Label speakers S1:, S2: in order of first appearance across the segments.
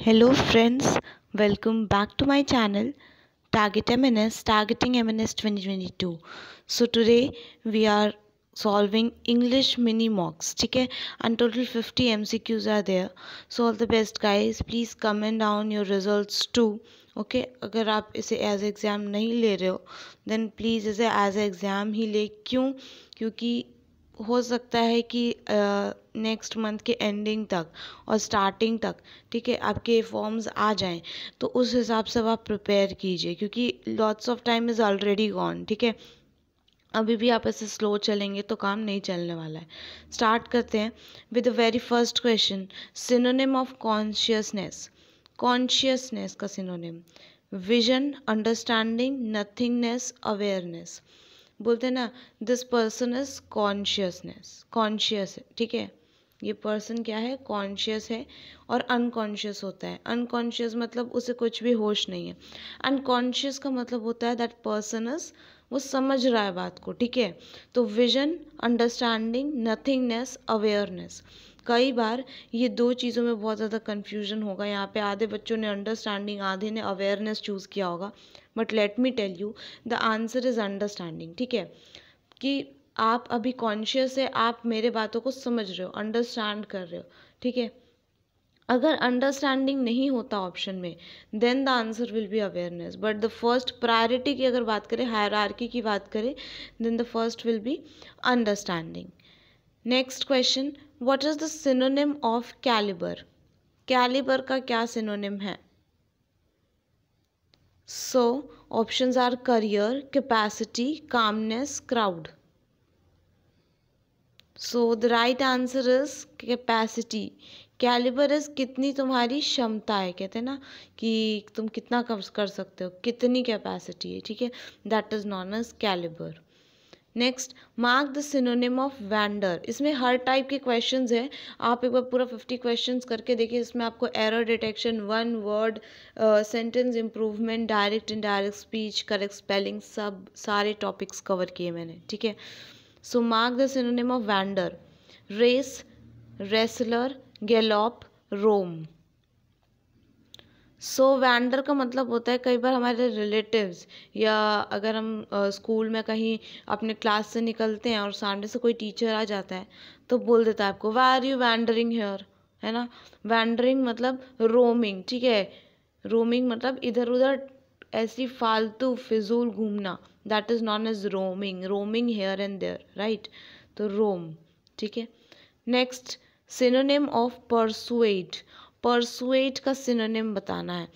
S1: Hello friends welcome back to my channel target M N S targeting M N S twenty twenty two so today we are solving English mini mocks ठीक है and total fifty M C Qs are there so all the best guys please comment down your results too okay अगर आप इसे as exam नहीं ले रहे हो then please इसे एज एग्ज़ाम ही ले क्यों क्योंकि हो सकता है कि नेक्स्ट मंथ के एंडिंग तक और स्टार्टिंग तक ठीक है आपके फॉर्म्स आ जाएं तो उस हिसाब से आप प्रिपेयर कीजिए क्योंकि lots of time is already gone ठीक है अभी भी आप ऐसे स्लो चलेंगे तो काम नहीं चलने वाला है स्टार्ट करते हैं with the very first question synonym of consciousness consciousness का synonym vision understanding nothingness awareness बोलते हैं ना this person is consciousness conscious है ठीक है ये पर्सन क्या है कॉन्शियस है और अनकॉन्शियस होता है अनकॉन्शियस मतलब उसे कुछ भी होश नहीं है अनकॉन्शियस का मतलब होता है दैट पर्सन इज वो समझ रहा है बात को ठीक है तो विजन अंडरस्टैंडिंग नथिंगनेस अवेयरनेस कई बार ये दो चीज़ों में बहुत ज़्यादा कन्फ्यूजन होगा यहाँ पे आधे बच्चों ने अंडरस्टैंडिंग आधे ने अवेयरनेस चूज़ किया होगा but let me tell you the answer is understanding ठीक है कि आप अभी कॉन्शियस है आप मेरे बातों को समझ रहे हो अंडरस्टैंड कर रहे हो ठीक है अगर अंडरस्टैंडिंग नहीं होता ऑप्शन में then the answer will be awareness but the first priority की अगर बात करें हायर की बात करें then the first will be understanding next question what is the synonym of calibre calibre का क्या सिनोनिम है So options are career, capacity, calmness, crowd. So the right answer is capacity. Calibre is कितनी तुम्हारी क्षमता है कहते हैं ना कि तुम कितना कर सकते हो कितनी कैपेसिटी है ठीक है that is known as calibre next mark the synonym of wander इसमें हर टाइप के क्वेश्चंस हैं आप एक बार पूरा फिफ्टी क्वेश्चंस करके देखिए इसमें आपको error detection one word sentence improvement direct indirect speech correct spelling सब सारे टॉपिक्स कवर किए मैंने ठीक है so mark the synonym of wander race wrestler gallop roam so so, wander का मतलब होता है कई बार हमारे रिलेटिव्स या अगर हम स्कूल में कहीं अपने क्लास से निकलते हैं और सामने से कोई टीचर आ जाता है तो बोल देता है आपको way are you wandering here है ना वैंडरिंग मतलब रोमिंग ठीक है रोमिंग मतलब इधर उधर ऐसी फालतू फिजूल घूमना that is known as roaming roaming here and there right तो रोम ठीक है next synonym of persuade persuade का सिनोनिम बताना है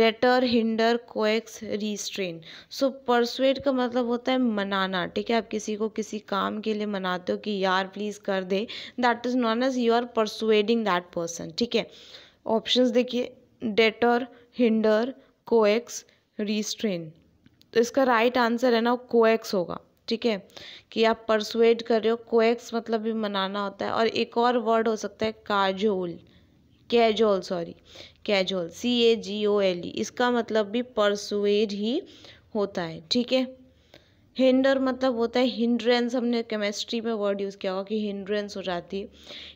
S1: deter hinder coax restrain so persuade का मतलब होता है मनाना ठीक है आप किसी को किसी काम के लिए मनाते हो कि यार प्लीज़ कर दे that is known as you are persuading that person ठीक है ऑप्शंस देखिए डेटर हिंडर कोएक्स रिस्ट्रेन तो इसका राइट right आंसर है ना कोएक्स होगा ठीक है कि आप परसुएड कर रहे हो कोएक्स मतलब भी मनाना होता है और एक और वर्ड हो सकता है cajole cajole sorry cajole C A G O L E इसका मतलब भी परसुएड ही होता है ठीक है हिंडर मतलब होता है हिंड्रेंस हमने केमिस्ट्री में वर्ड यूज़ किया होगा कि हिंड्रेंस हो जाती है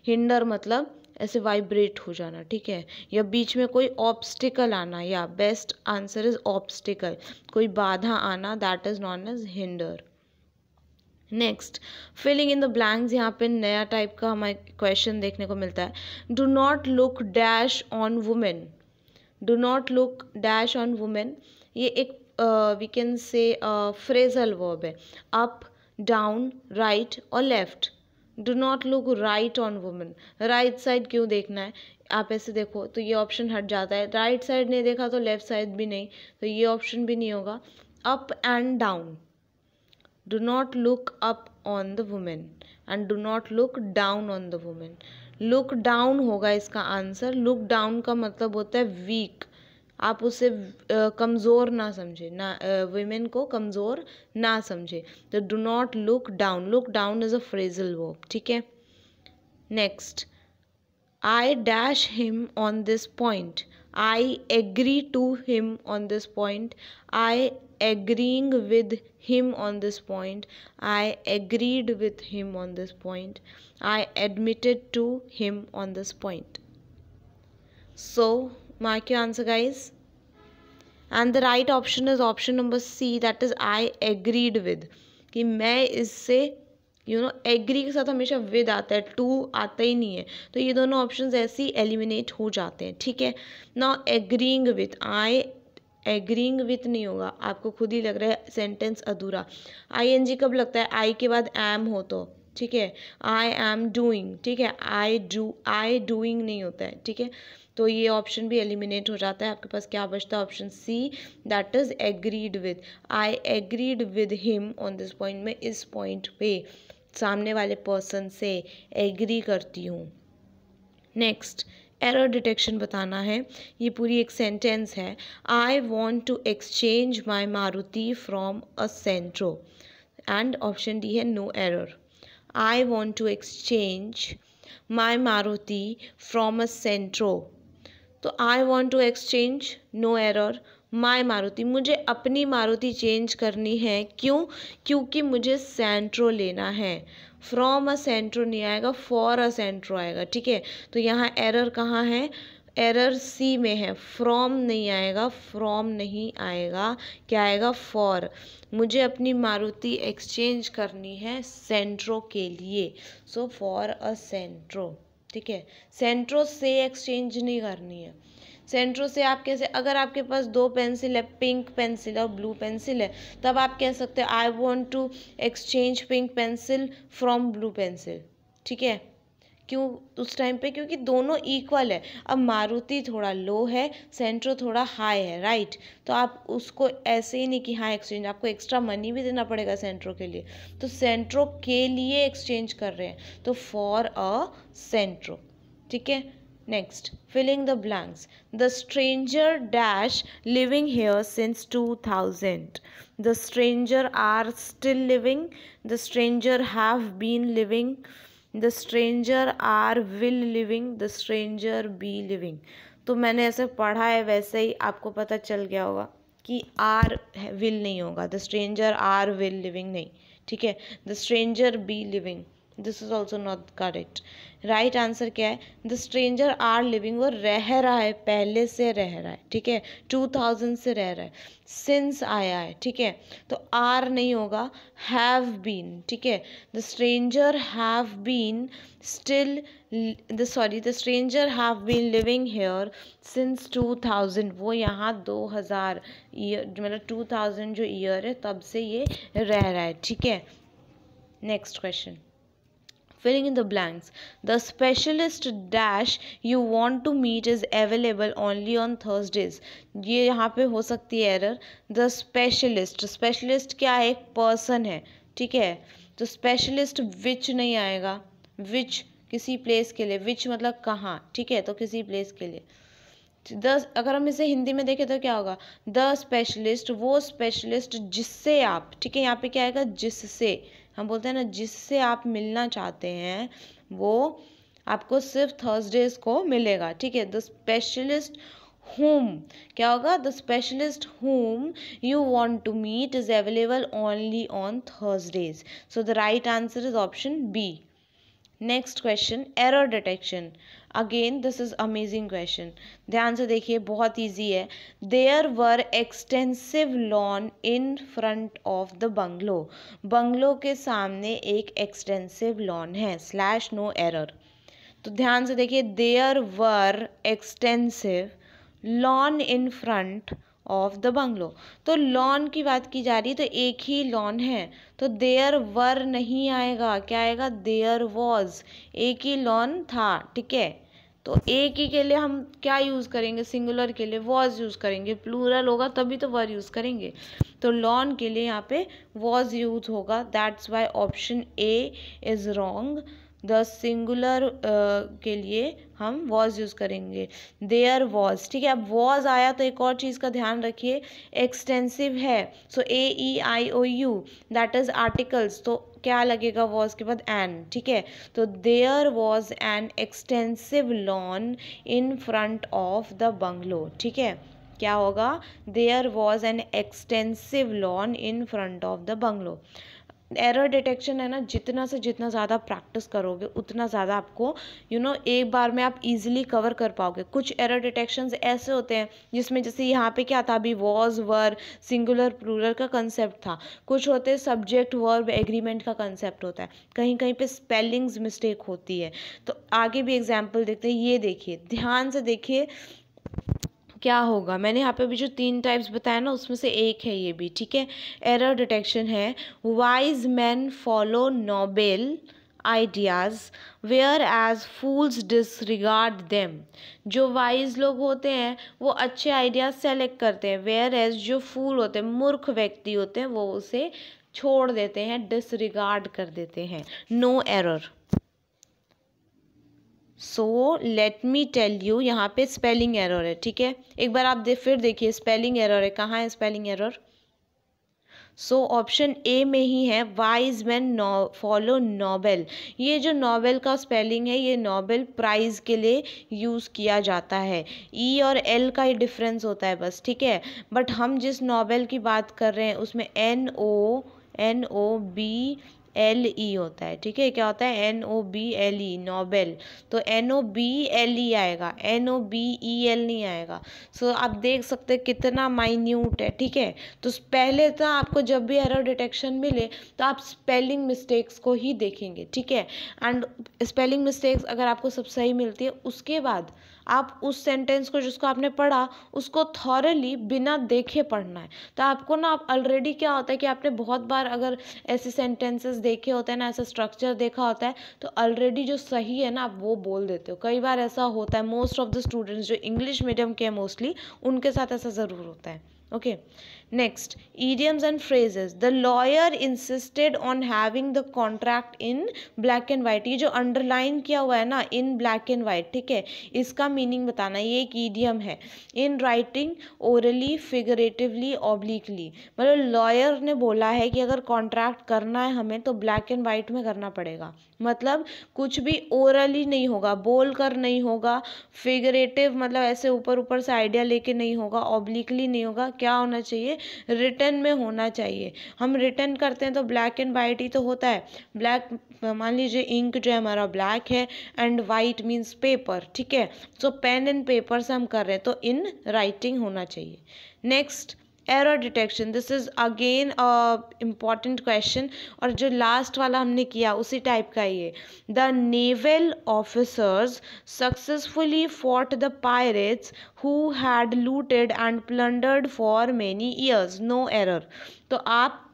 S1: हिंडर मतलब ऐसे वाइब्रेट हो जाना ठीक है या बीच में कोई ऑब्स्टिकल आना या बेस्ट आंसर इज ऑब्स्टिकल कोई बाधा आना that is known as hinder next filling in the blanks यहाँ पे नया टाइप का हमें क्वेश्चन देखने को मिलता है do not look dash on women do not look dash on women ये एक we can say phrasal verb है अप डाउन राइट और left do not look right on women right side क्यों देखना है आप ऐसे देखो तो ये ऑप्शन हट जाता है राइट साइड नहीं देखा तो लेफ्ट साइड भी नहीं तो ये ऑप्शन भी नहीं होगा up and down do not look up on the woman and do not look down on the woman look down होगा इसका आंसर look down का मतलब होता है weak आप उसे कमज़ोर ना समझे ना वीमेन को कमज़ोर ना समझे तो do not look down look down is a phrasal वो ठीक है next I dash him on this point I agree to him on this point I agreeing with him on this point. I agreed with him on this point. I admitted to him on this point. So, mark your answer, guys. And the right option is option number C, that is I agreed with. कि मैं इससे you know agree के साथ हमेशा with आता है to आता ही नहीं है तो ये दोनों ऑप्शंस ऐसे ही एलिमिनेट हो जाते हैं ठीक है now agreeing with I agreeing with नहीं होगा आपको खुद ही लग रहा है सेंटेंस अधूरा आई कब लगता है आई के बाद एम हो तो ठीक है आई एम डूइंग ठीक है आई डू आई डूइंग नहीं होता है ठीक है तो ये ऑप्शन भी एलिमिनेट हो जाता है आपके पास क्या बचता है option C that is agreed with I agreed with him on this point में इस पॉइंट पे सामने वाले पर्सन से एग्री करती हूँ नेक्स्ट एरर डिटेक्शन बताना है ये पूरी एक सेंटेंस है I want to exchange my Maruti from a Santro and option D है no error I want to exchange my Maruti from a Santro तो I want to exchange no error my Maruti मुझे अपनी मारुति चेंज करनी है क्यों क्योंकि मुझे सेंट्रो लेना है फ्रॉम अ सेंट्रो नहीं आएगा फॉर अ सेंट्रो आएगा ठीक है तो यहाँ एरर कहाँ है एरर सी में है फ्रॉम नहीं आएगा फ्रॉम नहीं आएगा क्या आएगा फॉर मुझे अपनी मारुति एक्सचेंज करनी है सेंट्रो के लिए सो फॉर अ सेंट्रो ठीक है सेंट्रो से एक्सचेंज नहीं करनी है सेंट्रो से आप कैसे अगर आपके पास दो पेंसिल है पिंक पेंसिल और ब्लू पेंसिल है तब आप कह सकते हैं I want to exchange pink pencil from blue pencil ठीक है क्यों उस टाइम पे क्योंकि दोनों इक्वल है अब मारुति थोड़ा लो है सेंट्रो थोड़ा हाई है राइट तो आप उसको ऐसे ही नहीं कि हाँ एक्सचेंज आपको एक्स्ट्रा मनी भी देना पड़ेगा सेंट्रो के लिए तो सेंट्रो के लिए एक्सचेंज कर रहे हैं तो फॉर अ सेंट्रो ठीक है Next, filling the blanks. The stranger dash living here since 2000. The stranger are still living. The stranger have been living. The stranger are will living. The stranger be living. तो मैंने ऐसे पढ़ा है वैसे ही आपको पता चल गया होगा कि आर विल नहीं होगा the stranger are will living नहीं ठीक है the stranger be living this is also not correct right answer क्या है द स्ट्रेंजर आर लिविंग वो रह रहा है पहले से रह रहा है ठीक है टू थाउजेंड से रह रहा है सिंस आया है ठीक है तो आर नहीं होगा हैव बीन ठीक है the stranger have been still the sorry the stranger have been living here since two thousand वो यहाँ दो हज़ार ईयर मतलब टू थाउजेंड जो ईयर है तब से ये रह रहा है ठीक है next question filling in the blanks the specialist dash you want to meet is available only on thursdays ye yahan pe ho sakti hai error the specialist specialist kya hai ek person hai theek hai to specialist which nahi aayega which किसी place के लिए विच मतलब कहाँ ठीक है तो किसी place के लिए द अगर हम इसे हिंदी में देखें तो क्या होगा द स्पेशलिस्ट वो स्पेशलिस्ट जिससे आप ठीक है यहाँ पे क्या आएगा जिससे हम बोलते हैं ना जिससे आप मिलना चाहते हैं वो आपको सिर्फ थर्सडेज को मिलेगा ठीक है द स्पेशलिस्ट होम क्या होगा the specialist whom you want to meet is available only on Thursdays so the right answer is option B next question error detection again this is amazing question ध्यान से देखिए बहुत easy है there were extensive lawn in front of the bungalow bungalow के सामने एक extensive lawn है slash no error तो ध्यान से देखिए there were extensive lawn in front of the bungalow तो लॉन की बात की जा रही है तो एक ही लॉन है तो देयर वर नहीं आएगा क्या आएगा देयर वॉज एक ही लॉन था ठीक है तो एक ही के लिए हम क्या यूज़ करेंगे सिंगुलर के लिए वॉज यूज़ करेंगे प्लूरल होगा तभी तो वर यूज़ करेंगे तो लॉन के लिए यहाँ पे वॉज यूज होगा that's why option A is wrong the singular uh, के लिए हम वॉज यूज़ करेंगे देयर वॉज ठीक है अब वॉज आया तो एक और चीज़ का ध्यान रखिए एक्सटेंसिव है so A E I O U that is articles तो क्या लगेगा वॉज के बाद एन ठीक है तो there was an extensive lawn in front of the bungalow ठीक है क्या होगा there was an extensive lawn in front of the bungalow error detection है ना जितना से जितना ज़्यादा प्रैक्टिस करोगे उतना ज़्यादा आपको यू you नो know, एक बार में आप इजीली कवर कर पाओगे कुछ एरर डिटेक्शन ऐसे होते हैं जिसमें जैसे यहाँ पे क्या था अभी वॉज वर सिंगुलर प्लूरल का कंसेप्ट था कुछ होते सब्जेक्ट वर्ब एग्रीमेंट का कंसेप्ट होता है कहीं कहीं पर स्पेलिंग्स मिस्टेक होती है तो आगे भी एग्जाम्पल देखते हैं ये देखिए ध्यान से देखिए क्या होगा मैंने यहाँ पे अभी जो तीन टाइप्स बताया ना उसमें से एक है ये भी ठीक है एरर डिटेक्शन है wise man follow noble ideas whereas fools disregard them जो वाइज लोग होते हैं वो अच्छे आइडियाज़ सेलेक्ट करते हैं वेयर एज जो फूल होते हैं मूर्ख व्यक्ति होते हैं वो उसे छोड़ देते हैं डिसरिगार्ड कर देते हैं no no error so let me tell you यहाँ पे स्पेलिंग एरर है ठीक है एक बार आप दे, फिर देखिए स्पेलिंग एरर है कहाँ है spelling error so option A में ही है wise man no follow noble ये जो नोबेल का स्पेलिंग है ये नोबेल प्राइज़ के लिए यूज़ किया जाता है ई e और एल का ही डिफरेंस होता है बस ठीक है बट हम जिस नोबेल की बात कर रहे हैं उसमें N O N O B L E e होता है ठीक है क्या होता है N O B L E noble तो N O B L E आएगा N O B E L नहीं आएगा सो so, आप देख सकते हैं कितना माइन्यूट है ठीक है तो पहले तो आपको जब भी एरर डिटेक्शन मिले तो आप स्पेलिंग मिस्टेक्स को ही देखेंगे ठीक है एंड स्पेलिंग मिस्टेक्स अगर आपको सब सही मिलती है उसके बाद आप उस सेंटेंस को जिसको आपने पढ़ा उसको थॉरली बिना देखे पढ़ना है तो आपको ना आप ऑलरेडी क्या होता है कि आपने बहुत बार अगर ऐसे सेंटेंसेस देखे होते हैं ना ऐसा स्ट्रक्चर देखा होता है तो ऑलरेडी जो सही है ना आप वो बोल देते हो कई बार ऐसा होता है मोस्ट ऑफ द स्टूडेंट्स जो इंग्लिश मीडियम के हैं मोस्टली उनके साथ ऐसा ज़रूर होता है okay next idioms and phrases the lawyer insisted on having the contract in black and white ये जो underline किया हुआ है ना in black and white ठीक है इसका meaning बताना ये एक idiom है in writing orally figuratively obliquely मतलब lawyer ने बोला है कि अगर contract करना है हमें तो black and white में करना पड़ेगा मतलब कुछ भी orally नहीं होगा बोल कर नहीं होगा figurative मतलब ऐसे ऊपर ऊपर से idea लेके नहीं होगा obliquely नहीं होगा क्या होना चाहिए रिटर्न में होना चाहिए हम रिटर्न करते हैं तो ब्लैक एंड वाइट ही तो होता है ब्लैक मान लीजिए इंक जो है हमारा ब्लैक है एंड वाइट मीन्स पेपर ठीक है सो पेन एंड पेपर से हम कर रहे हैं तो इन राइटिंग होना चाहिए next error detection this is again important question और जो लास्ट वाला हमने किया उसी टाइप का ये the naval officers successfully fought the pirates who had looted and plundered for many years no error तो आप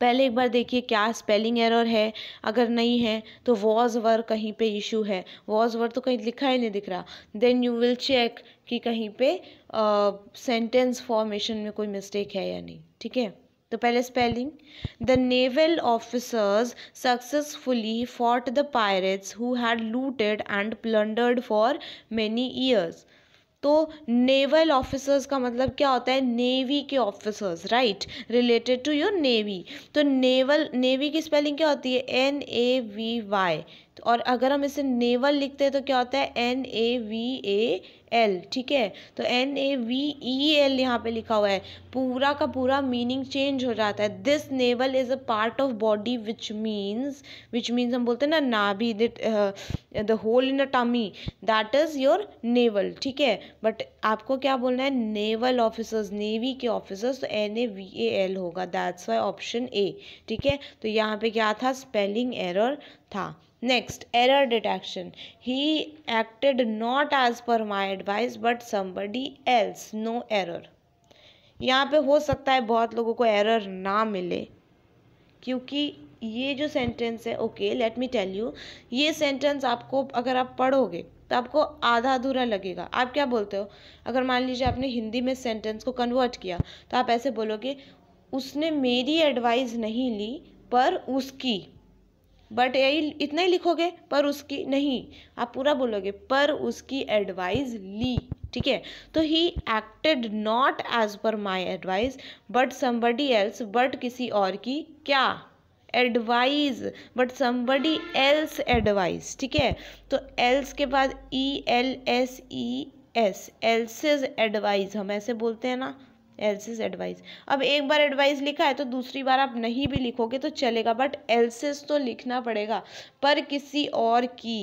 S1: पहले एक बार देखिए क्या स्पेलिंग एरर है अगर नहीं है तो वॉज वर कहीं पे इशू है वॉज वर तो कहीं लिखा ही नहीं दिख रहा देन यू विल चेक कि कहीं पे सेंटेंस फॉर्मेशन में कोई मिस्टेक है या नहीं ठीक है तो पहले spelling the naval officers successfully fought the pirates who had looted and plundered for many years तो नेवल ऑफिसर्स का मतलब क्या होता है नेवी के officers right related to your navy तो नेवल नेवी की स्पेलिंग क्या होती है एन ए वी वाई और अगर हम इसे नेवल लिखते हैं तो क्या होता है N A V A L ठीक है तो N A V E L यहाँ पे लिखा हुआ है पूरा का पूरा मीनिंग चेंज हो जाता है this navel is a part of body which means which means हम बोलते हैं ना नाभि the hole in a tummy that is your navel ठीक है बट आपको क्या बोलना है नेवल ऑफिसर्स नेवी के ऑफिसर्स तो N A V A L होगा दैट्स वाई ऑप्शन ए ठीक है तो यहाँ पे क्या था स्पेलिंग एरर था next error detection he acted not as पर my advice but somebody else no error यहाँ पे हो सकता है बहुत लोगों को एरर ना मिले क्योंकि ये जो सेंटेंस है okay let me tell you ये सेंटेंस आपको अगर आप पढ़ोगे तो आपको आधा अधूरा लगेगा आप क्या बोलते हो अगर मान लीजिए आपने हिंदी में सेंटेंस को कन्वर्ट किया तो आप ऐसे बोलोगे उसने मेरी एडवाइस नहीं ली पर उसकी बट यही इतना ही लिखोगे पर उसकी नहीं आप पूरा बोलोगे पर उसकी एडवाइस ली ठीक है तो ही acted not as per my advice but somebody else but किसी और की क्या advise but somebody else advice ठीक है तो एल्स के बाद E L S E S else advise हम ऐसे बोलते हैं ना एल्सिस एडवाइस अब एक बार एडवाइस लिखा है तो दूसरी बार आप नहीं भी लिखोगे तो चलेगा बट एल्सिस तो लिखना पड़ेगा पर किसी और की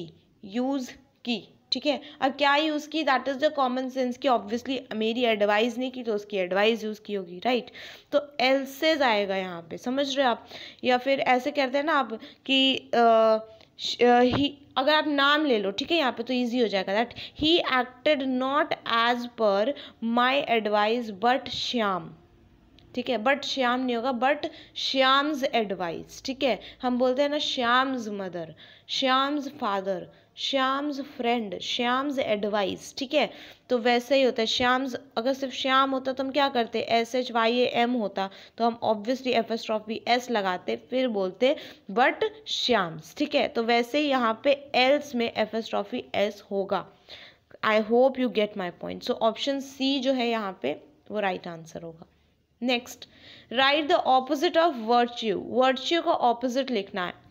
S1: यूज़ की ठीक है अब क्या यूज़ की that is the common sense की ऑब्वियसली मेरी एडवाइस नहीं की तो उसकी एडवाइस यूज़ की होगी राइट तो एल्सेज आएगा यहाँ पे समझ रहे हो आप या फिर ऐसे कहते हैं ना आप कि आ, श, आ, ही अगर आप नाम ले लो ठीक है यहाँ पे तो इजी हो जाएगा that he acted not as per my advice but Shyam ठीक है बट श्याम नहीं होगा बट श्याम्स एडवाइस ठीक है हम बोलते हैं ना Shyam's mother Shyam's father Shyam's friend Shyam's advice ठीक है तो वैसे ही होता है श्याम्स अगर सिर्फ श्याम होता तो हम क्या करते S H Y A M होता तो हम ऑब्वियसली एफ एस लगाते फिर बोलते बट श्याम्स ठीक है तो वैसे ही यहाँ पे एल्स में एफेस्ट्रॉफी एस होगा I hope you get my point so option C जो है यहाँ पे वो राइट right आंसर होगा next right the opposite of virtue virtue का ऑपोजिट लिखना है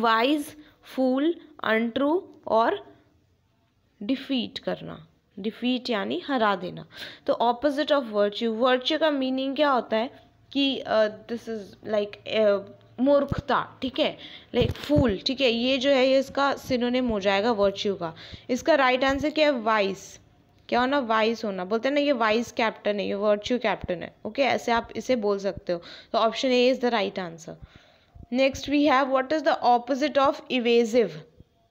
S1: वाइज फूल अनट्रू और डिफीट करना डिफीट यानी हरा देना तो ऑपोजिट ऑफ वर्च्यू वर्च्यू का मीनिंग क्या होता है कि दिस इज लाइक मूर्खता ठीक है लाइक फूल ठीक है ये जो है ये इसका सिनोनिम हो जाएगा वर्च्यू का इसका राइट right आंसर क्या है वाइस क्या होना वाइस होना बोलते हैं ना ये वाइस कैप्टन है ये वर्च्यू कैप्टन है ओके ऐसे आप इसे बोल सकते हो तो option A is the right answer next we have what is the opposite of evasive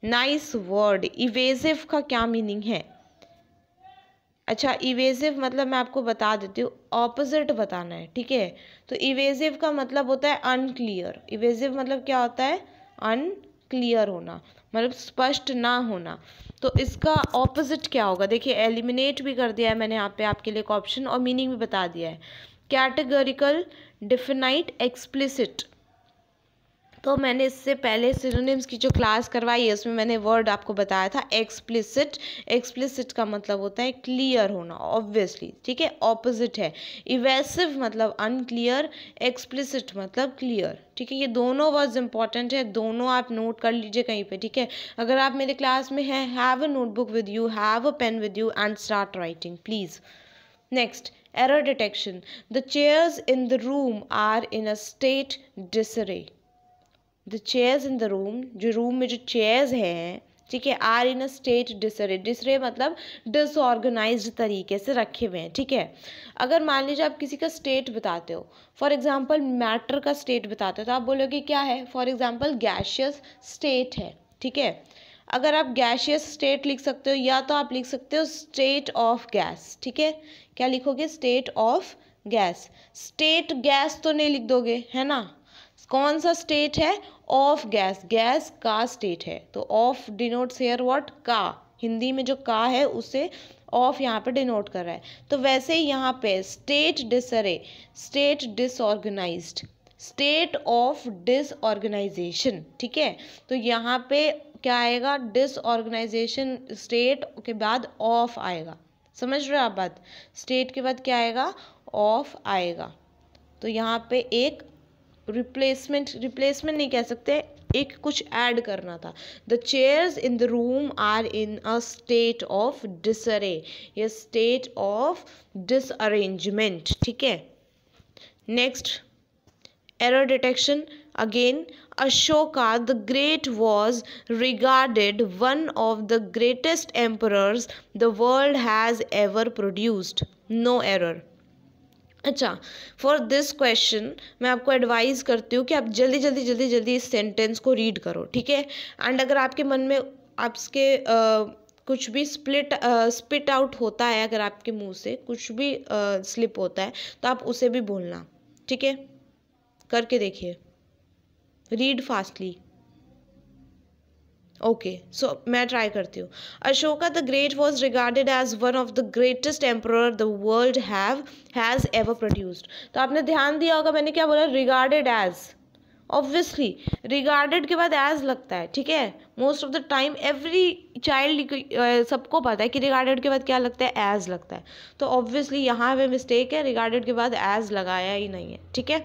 S1: nice word evasive का क्या मीनिंग है अच्छा इवेजिव मतलब मैं आपको बता देती हूँ ऑपोजिट बताना है ठीक है तो इवेजिव का मतलब होता है अनक्लियर इवेजिव मतलब क्या होता है अनक्लियर होना मतलब स्पष्ट ना होना तो इसका ऑपोजिट क्या होगा देखिए एलिमिनेट भी कर दिया है मैंने यहाँ पे आपके लिए एक ऑप्शन और मीनिंग भी बता दिया है कैटेगरिकल डिफिनाइट एक्सप्लिसिट तो मैंने इससे पहले सिनोनिम्स की जो क्लास करवाई है उसमें मैंने वर्ड आपको बताया था एक्सप्लिसिट एक्सप्लिसिट का मतलब होता है क्लियर होना ऑब्वियसली ठीक है ऑपोजिट है इवेसिव मतलब अनक्लियर एक्सप्लिसिट मतलब क्लियर ठीक है ये दोनों वर्ड्स इंपॉर्टेंट है दोनों आप नोट कर लीजिए कहीं पे ठीक है अगर आप मेरे क्लास में हैं have a notebook with you have a pen with you and start writing please next error detection the chairs in the room are in a state disarray the chairs in the room जो room में जो chairs हैं ठीक है are in a state disarray disarray मतलब disorganize तरीके से रखे हुए हैं ठीक है अगर मान लीजिए आप किसी का स्टेट बताते हो फॉर एग्जाम्पल मैटर का स्टेट बताते हो तो आप बोलोगे क्या है फॉर एग्जाम्पल गैशियस स्टेट है ठीक है अगर आप गैशियस स्टेट लिख सकते हो या तो आप लिख सकते हो स्टेट ऑफ गैस ठीक है क्या लिखोगे state of gas state gas तो नहीं लिख दोगे है ना कौन सा स्टेट है ऑफ गैस गैस का स्टेट है तो ऑफ डिनोट्स हेयर व्हाट का हिंदी में जो का है उसे ऑफ यहाँ पे डिनोट कर रहा है तो वैसे ही यहाँ पे state disarray state disorganized state of disorganization ठीक है तो यहाँ पे क्या आएगा डिसऑर्गेनाइजेशन स्टेट के बाद ऑफ आएगा समझ रहे हो आप बात स्टेट के बाद क्या आएगा ऑफ आएगा तो यहाँ पे एक रिप्लेसमेंट रिप्लेसमेंट नहीं कह सकते एक कुछ ऐड करना था the chair in the room are in a state of disarray state of disarrangement ठीक है next error detection again Ashoka the great was regarded one of the greatest emperor the world has ever produced no error अच्छा for this question मैं आपको advice करती हूँ कि आप जल्दी जल्दी जल्दी जल्दी इस सेंटेंस को रीड करो ठीक है एंड अगर आपके मन में आपके कुछ भी स्प्लिट स्पिट आउट होता है अगर आपके मुंह से कुछ भी स्लिप होता है तो आप उसे भी बोलना ठीक है करके देखिए रीड फास्टली ओके सो मैं ट्राई करती हूँ Ashoka the great was regarded as one of the greatest emperor the world have has ever produced तो आपने ध्यान दिया होगा मैंने क्या बोला रिगार्डेड एज ऑब्वियसली रिगार्डेड के बाद एज लगता है ठीक है most of the time every child सबको पता है कि रिगार्डेड के बाद क्या लगता है एज लगता है तो ऑब्वियसली यहाँ पे मिस्टेक है रिगार्डेड के बाद एज लगाया ही नहीं है ठीक है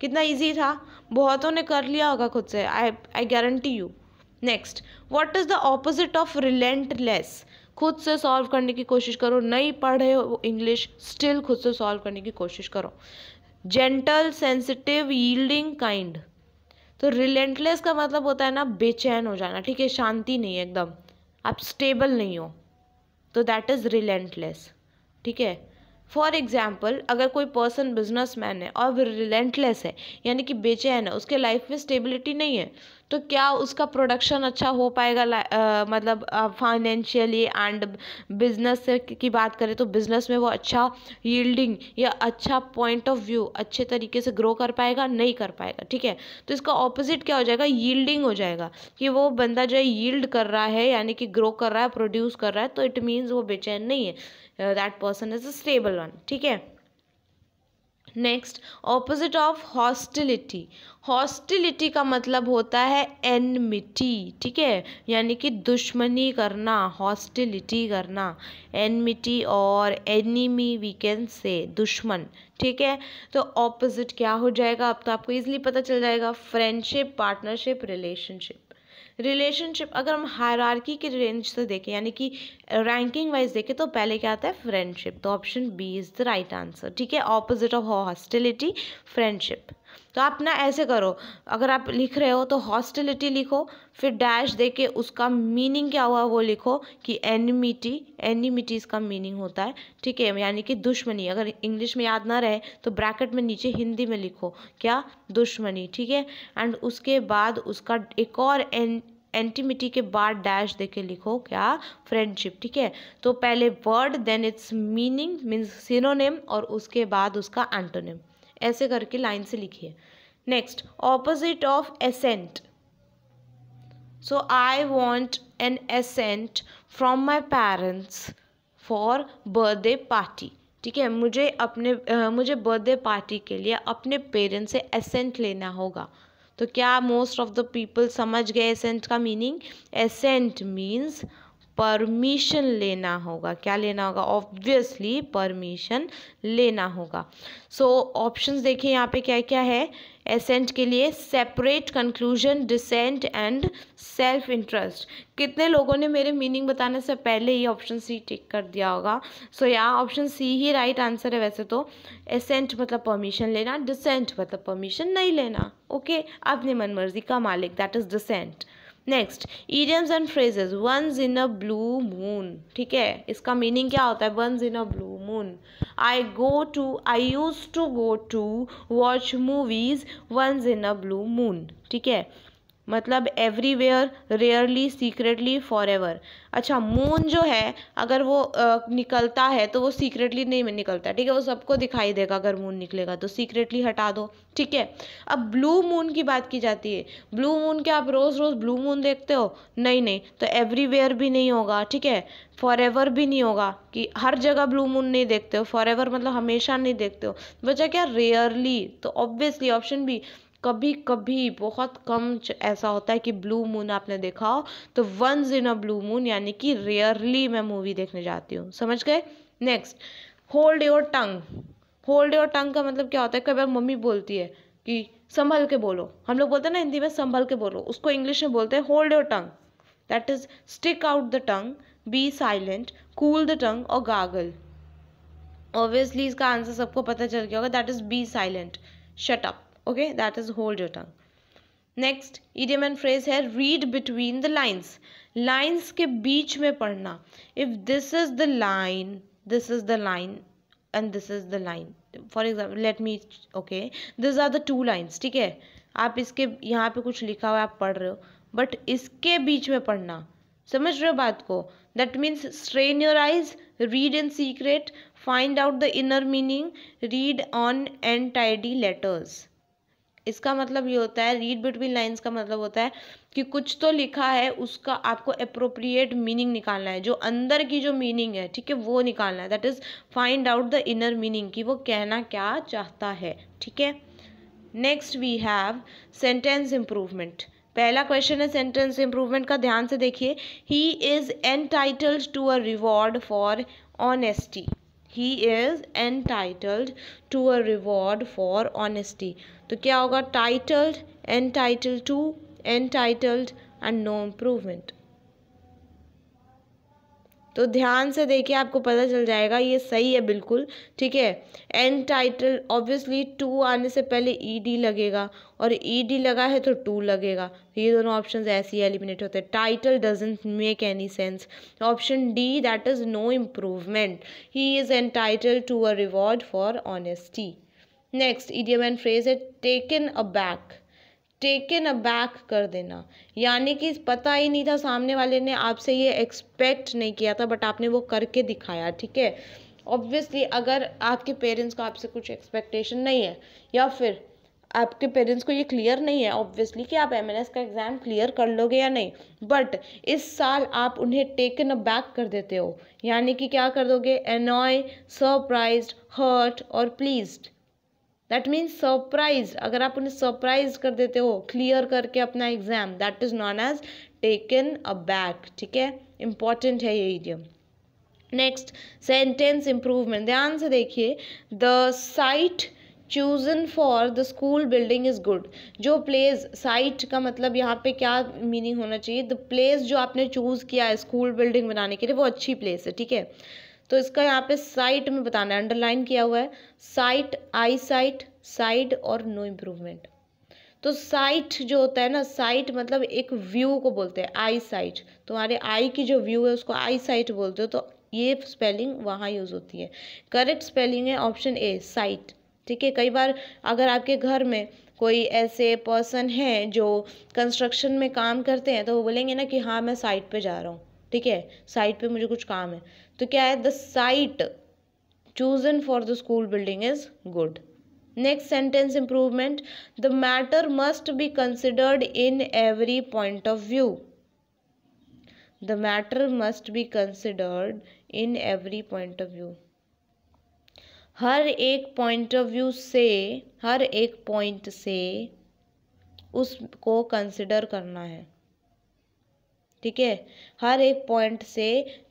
S1: कितना ईजी था बहुतों ने कर लिया होगा खुद से I I guarantee you next what is the opposite of relentless खुद से सॉल्व करने की कोशिश करो नहीं पढ़ रहे हो इंग्लिश स्टिल खुद से सॉल्व करने की कोशिश करो जेंटल सेंसिटिव यील्डिंग काइंड तो रिलेंटलेस का मतलब होता है ना बेचैन हो जाना ठीक है शांति नहीं है एकदम आप स्टेबल नहीं हो तो दैट इज़ रिलेंटलेस ठीक है फॉर एग्जाम्पल अगर कोई पर्सन बिजनेस मैन है और रिलेंटलेस है यानी कि बेचैन है उसके लाइफ में स्टेबिलिटी नहीं है तो क्या उसका प्रोडक्शन अच्छा हो पाएगा आ, मतलब फाइनेंशियली एंड बिजनेस की बात करें तो बिजनेस में वो अच्छा यील्डिंग या अच्छा पॉइंट ऑफ व्यू अच्छे तरीके से ग्रो कर पाएगा नहीं कर पाएगा ठीक है तो इसका ऑपोजिट क्या हो जाएगा यील्डिंग हो जाएगा कि वो बंदा जो है यील्ड कर रहा है यानी कि ग्रो कर रहा है प्रोड्यूस कर रहा है तो इट मीन्स वो बेचैन नहीं है that person is a stable one ठीक है next opposite of hostility hostility का मतलब होता है एनमिटी ठीक है यानी कि दुश्मनी करना हॉस्टिलिटी करना एनमिटी और एनिमी वी कैन से दुश्मन ठीक है तो ऑपोजिट क्या हो जाएगा अब तो आपको इजिली पता चल जाएगा फ्रेंडशिप पार्टनरशिप रिलेशनशिप रिलेशनशिप अगर हम हायरार्की के रेंज से देखें यानी कि रैंकिंग वाइज देखें तो पहले क्या आता है फ्रेंडशिप तो option B is the right answer ठीक है ऑपोजिट ऑफ हॉस्टिलिटी फ्रेंडशिप तो आप ना ऐसे करो अगर आप लिख रहे हो तो हॉस्टिलिटी लिखो फिर डैश दे के उसका मीनिंग क्या हुआ वो लिखो कि एनिमिटी एनिमिटी इसका मीनिंग होता है ठीक है यानी कि दुश्मनी अगर इंग्लिश में याद ना रहे तो ब्रैकेट में नीचे हिंदी में लिखो क्या दुश्मनी ठीक है एंड उसके बाद उसका एक और एन एंटीमिटी के बाद डैश दे के लिखो क्या फ्रेंडशिप ठीक है तो पहले word then its meaning means synonym और उसके बाद उसका एंटोनेम ऐसे करके लाइन से लिखिए next opposite of assent so I want an assent from my parents for birthday party ठीक है मुझे अपने आ, मुझे बर्थडे पार्टी के लिए अपने पेरेंट्स से एसेंट लेना होगा तो क्या मोस्ट ऑफ द पीपल समझ गए एसेंट का मीनिंग एसेंट मीन्स परमिशन लेना होगा क्या लेना होगा ऑब्वियसली परमिशन लेना होगा सो so, ऑप्शंस देखिए यहाँ पे क्या क्या है एसेंट के लिए separate conclusion dissent and self interest कितने लोगों ने मेरे मीनिंग बताने से पहले ही ऑप्शन सी टिक कर दिया होगा सो so, यहाँ ऑप्शन सी ही राइट right आंसर है वैसे तो एसेंट मतलब परमिशन लेना डिसेंट मतलब परमिशन नहीं लेना ओके okay? अपनी मनमर्जी का मालिक that is dissent next idioms and phrases once in a blue moon ठीक है इसका मीनिंग क्या होता है once in a blue moon I go to I use to go to watch movies once in a blue moon ठीक है मतलब everywhere rarely secretly for ever अच्छा मून जो है अगर वो आ, निकलता है तो वो सीक्रेटली नहीं निकलता ठीक है वो सबको दिखाई देगा अगर मून निकलेगा तो सीक्रेटली हटा दो ठीक है अब ब्लू मून की बात की जाती है ब्लू मून क्या आप रोज़ रोज़ ब्लू मून देखते हो नहीं नहीं तो एवरीवेयर भी नहीं होगा ठीक है फॉर एवर भी नहीं होगा कि हर जगह ब्लू मून नहीं देखते हो फॉर एवर मतलब हमेशा नहीं देखते हो वजह क्या रेयरली तो ऑब्वियसली ऑप्शन बी कभी कभी बहुत कम ऐसा होता है कि ब्लू मून आपने देखा हो तो once in a blue moon यानी कि रेयरली मैं मूवी देखने जाती हूँ समझ गए next hold your tongue hold your tongue का मतलब क्या होता है कभी मम्मी बोलती है कि संभल के बोलो हम लोग बोलते हैं ना हिंदी में संभल के बोलो उसको इंग्लिश में बोलते हैं hold your tongue that is stick out the tongue be silent cool the tongue और गागल ऑब्वियसली इसका आंसर सबको पता चल गया होगा that is be silent shut up okay that is hold your tongue next idiom and phrase है read between the lines lines के बीच में पढ़ना if this is the line this is the line and this is the line for example let me okay this are the two lines ठीक है आप इसके यहाँ पे कुछ लिखा हुआ आप पढ़ रहे हो बट इसके बीच में पढ़ना समझ रहे हो बात को that means strain your eyes read in secret find out the inner meaning read on and tidy letters इसका मतलब ये होता है रीड बिटवीन लाइन्स का मतलब होता है कि कुछ तो लिखा है उसका आपको अप्रोप्रिएट मीनिंग निकालना है जो अंदर की जो मीनिंग है ठीक है वो निकालना है that is find out the inner meaning कि वो कहना क्या चाहता है ठीक है next we have sentence improvement पहला क्वेश्चन है सेंटेंस इम्प्रूवमेंट का ध्यान से देखिए he is entitled to a reward for honesty he is entitled to a reward for honesty तो क्या होगा titled N title to entitled and no improvement तो ध्यान से देखिए आपको पता चल जाएगा ये सही है बिल्कुल ठीक है एन टाइटल ऑब्वियसली टू आने से पहले ई डी लगेगा और ई डी लगा है तो टू लगेगा तो ये दोनों ऑप्शन ऐसे ही एलिमिनेट होते हैं title doesn't make any sense option D that is no improvement he is N title to a reward for honesty next idiom and phrase है taken aback taken aback कर देना यानी कि पता ही नहीं था सामने वाले ने आपसे ये एक्सपेक्ट नहीं किया था बट आपने वो करके दिखाया ठीक है ऑब्वियसली अगर आपके पेरेंट्स को आपसे कुछ एक्सपेक्टेशन नहीं है या फिर आपके पेरेंट्स को ये क्लियर नहीं है ऑब्वियसली कि आप एम का एग्ज़ाम क्लियर कर लोगे या नहीं बट इस साल आप उन्हें टेकन अ बैक कर देते हो यानी कि क्या कर दोगे एनॉय सरप्राइज हर्ट और प्लीज्ड दैट मीन्स सरप्राइज अगर आप उन्हें सरप्राइज कर देते हो क्लियर करके अपना exam that is known as taken aback ठीक है इंपॉर्टेंट है ये इडियम नेक्स्ट सेंटेंस इम्प्रूवमेंट ध्यान से देखिए the site chosen for the school building is good जो प्लेस साइट का मतलब यहाँ पे क्या मीनिंग होना चाहिए द प्लेस जो आपने चूज़ किया है स्कूल बिल्डिंग बनाने के लिए वो अच्छी प्लेस है ठीक है तो इसका यहाँ पे साइट में बताना है अंडरलाइन किया हुआ है साइट आई साइट साइड और नो इम्प्रूवमेंट तो साइट जो होता है ना साइट मतलब एक व्यू को बोलते हैं आई साइट तुम्हारे आई की जो व्यू है उसको आई साइट बोलते हो तो ये स्पेलिंग वहाँ यूज़ होती है करेक्ट स्पेलिंग है ऑप्शन ए साइट ठीक है कई बार अगर आपके घर में कोई ऐसे पर्सन हैं जो कंस्ट्रक्शन में काम करते हैं तो वो बोलेंगे ना कि हाँ मैं साइट पे जा रहा हूँ ठीक है साइट पे मुझे कुछ काम है तो क्या है the site chosen for the school building is good next sentence improvement the matter must be considered in every point of view the matter must be considered in every point of view हर एक point of view से हर एक point से उसको consider करना है ठीक है हर एक पॉइंट से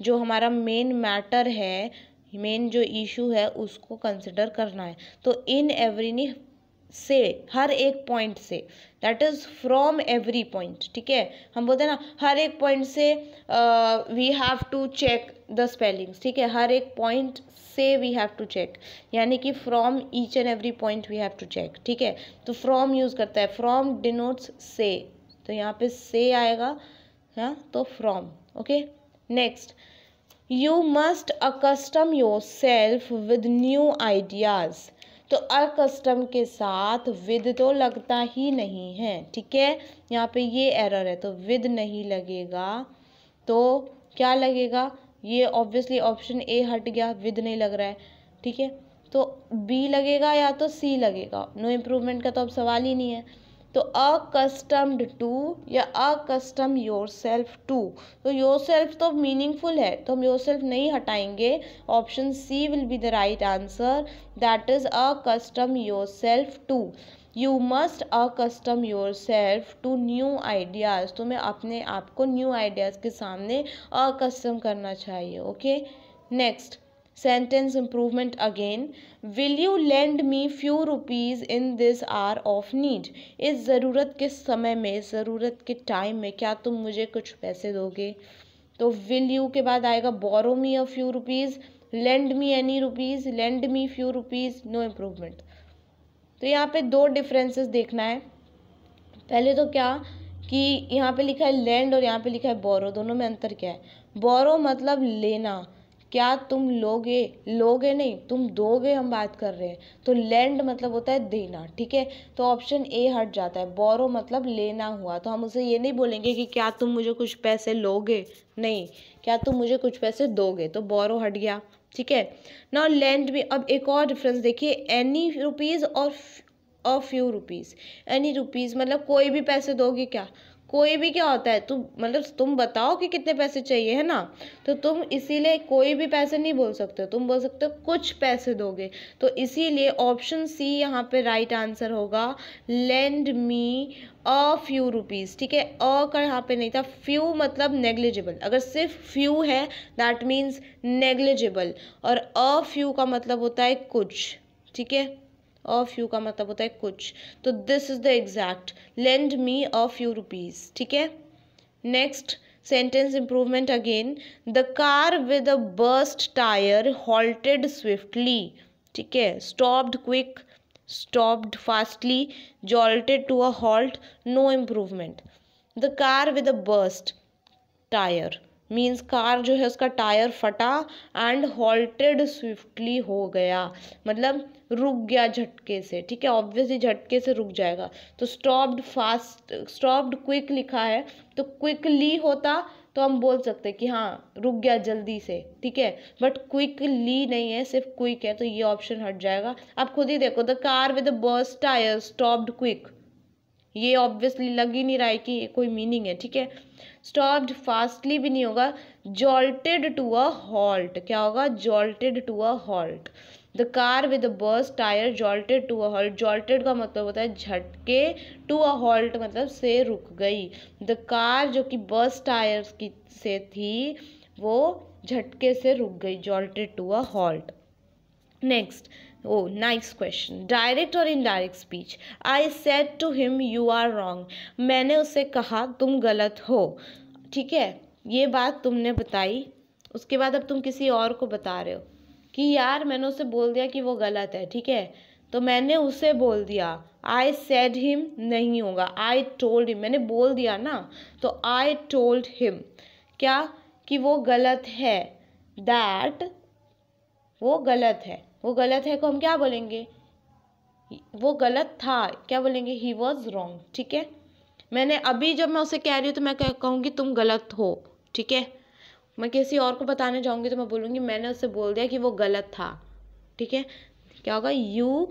S1: जो हमारा मेन मैटर है मेन जो इशू है उसको कंसिडर करना है तो इन एवरी से हर एक पॉइंट से that is from every point ठीक है हम बोलते हैं ना हर एक पॉइंट से we have to check the spellings ठीक है हर एक पॉइंट से वी हैव टू चेक यानी कि from each and every point we have to check ठीक है तो फ्रॉम यूज़ करता है फ्रॉम डिनोट्स से तो यहाँ पे से आएगा हाँ तो from okay next you must accustom yourself with new ideas तो अकस्टम के साथ विद तो लगता ही नहीं है ठीक है यहाँ पे ये एरर है तो विद नहीं लगेगा तो क्या लगेगा ये ऑब्वियसली ऑप्शन ए हट गया विद नहीं लग रहा है ठीक है तो बी लगेगा या तो सी लगेगा नो no इम्प्रूवमेंट का तो अब सवाल ही नहीं है तो अकस्टम्ड टू या अकस्टम योर सेल्फ टू तो योर सेल्फ तो मीनिंगफुल है तो हम योर सेल्फ नहीं हटाएंगे option C will be the right answer that is accustom yourself to you must accustom yourself to new ideas तुम्हें अपने आप को न्यू आइडियाज़ के सामने अकस्टम करना चाहिए okay next sentence improvement again will you lend me few rupees in this hour of need इस ज़रूरत के समय में ज़रूरत के टाइम में क्या तुम मुझे कुछ पैसे दोगे तो विल यू के बाद आएगा borrow me a few rupees lend me any rupees lend me few rupees no improvement तो यहाँ पे दो डिफरेंसेस देखना है पहले तो क्या कि यहाँ पे लिखा है लैंड और यहाँ पे लिखा है बोरो दोनों में अंतर क्या है बोरो मतलब लेना क्या तुम लोगे लोगे नहीं तुम दोगे हम बात कर रहे हैं तो लैंड मतलब होता है देना ठीक है तो ऑप्शन ए हट जाता है बोरो मतलब लेना हुआ तो हम उसे ये नहीं बोलेंगे कि क्या तुम मुझे कुछ पैसे लोगे नहीं क्या तुम मुझे कुछ पैसे दोगे तो बोरो हट गया ठीक है ना लैंड भी अब एक और डिफरेंस देखिए एनी रुपीज़ और a few rupees any rupees मतलब कोई भी पैसे दोगे क्या कोई भी क्या होता है तुम मतलब तुम बताओ कि कितने पैसे चाहिए है ना तो तुम इसीलिए कोई भी पैसे नहीं बोल सकते तुम बोल सकते हो कुछ पैसे दोगे तो इसीलिए ऑप्शन सी यहाँ पे राइट आंसर होगा lend me a few rupees ठीक है अ का यहाँ पे नहीं था फ्यू मतलब नेग्लिजिबल अगर सिर्फ फ्यू है दैट मीन्स नेग्लिजिबल और अ फ्यू का मतलब होता है कुछ ठीक है अ फ्यू का मतलब होता है कुछ तो this is the exact lend me a few rupees ठीक है next sentence improvement again the car with a burst tyre halted swiftly ठीक है stopped quick stopped fastly jolted to a halt no improvement the car with a burst tyre means car जो है उसका tyre फटा and halted swiftly हो गया मतलब रुक गया झटके से ठीक है ऑब्वियसली झटके से रुक जाएगा तो स्टॉप्ड फास्ट स्टॉप्ड क्विक लिखा है तो क्विकली होता तो हम बोल सकते कि हाँ रुक गया जल्दी से ठीक है बट क्विक ली नहीं है सिर्फ क्विक है तो ये ऑप्शन हट जाएगा आप खुद ही देखो the car with burst tyre stopped quick ये ऑब्वियसली लग ही नहीं रहा है कि ये कोई मीनिंग है ठीक है स्टॉप्ड फास्टली भी नहीं होगा जॉल्टेड टू अ हॉल्ट क्या होगा jolted to a halt the car with burst tyre jolted to a halt jolted का मतलब होता है झटके टू अ हॉल्ट मतलब से रुक गई द कार जो कि बस टायर की से थी वो झटके से रुक गई jolted to a halt next ओ नाइक्स क्वेश्चन डायरेक्ट और indirect speech I said to him you are wrong मैंने उसे कहा तुम गलत हो ठीक है ये बात तुमने बताई उसके बाद अब तुम किसी और को बता रहे हो कि यार मैंने उसे बोल दिया कि वो गलत है ठीक है तो मैंने उसे बोल दिया आई सेड हिम नहीं होगा आई टोल्ड हिम मैंने बोल दिया ना तो आई टोल्ड हिम क्या कि वो गलत है दैट वो गलत है वो गलत है को हम क्या बोलेंगे वो गलत था क्या बोलेंगे ही वॉज रॉन्ग ठीक है मैंने अभी जब मैं उसे कह रही हूँ तो मैं कहूँगी तुम गलत हो ठीक है मैं किसी और को बताने जाऊंगी तो मैं बोलूँगी मैंने उससे बोल दिया कि वो गलत था ठीक है क्या होगा यू